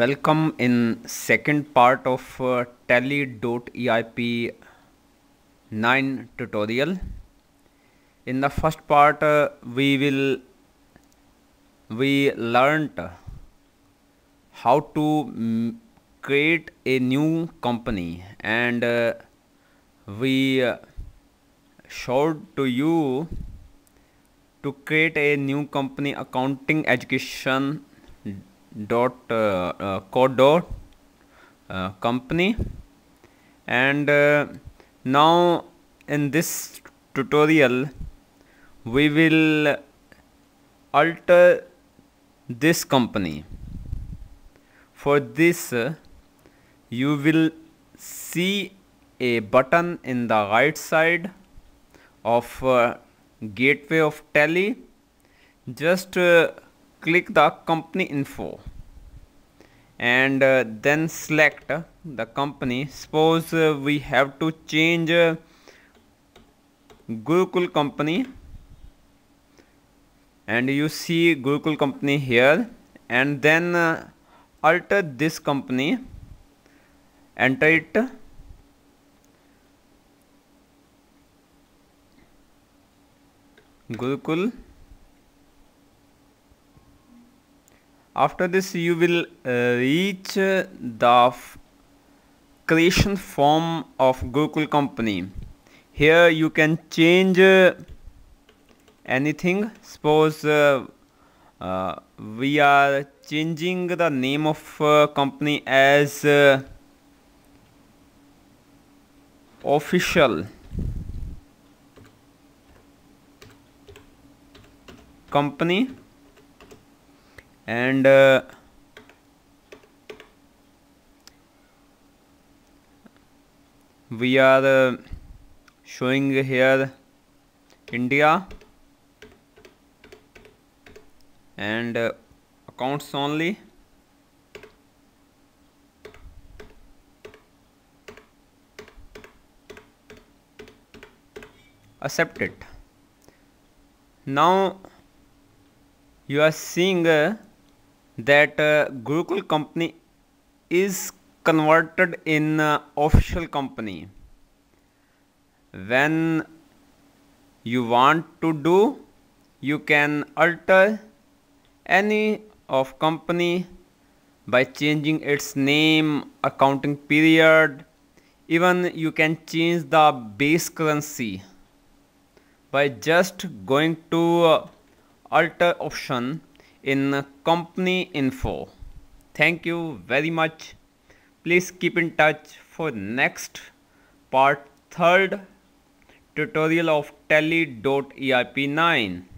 Welcome in second part of uh, Tally.eip 9 tutorial. In the first part uh, we will we learnt how to mm, create a new company and uh, we uh, showed to you to create a new company accounting education dot uh, uh, code dot uh, company and uh, now in this tutorial we will alter this company for this uh, you will see a button in the right side of uh, gateway of tally just uh, click the company info and uh, then select uh, the company suppose uh, we have to change uh, company and you see Google company here and then uh, alter this company enter it Gurukul. After this you will uh, reach the creation form of Gurukul company. Here you can change uh, anything. Suppose uh, uh, we are changing the name of uh, company as official company and uh, we are uh, showing here India and uh, accounts only accept it now you are seeing uh, that uh, Gurukul company is converted in uh, official company when you want to do you can alter any of company by changing its name accounting period even you can change the base currency by just going to uh, alter option in company info. Thank you very much. Please keep in touch for next part third tutorial of tally.erp9.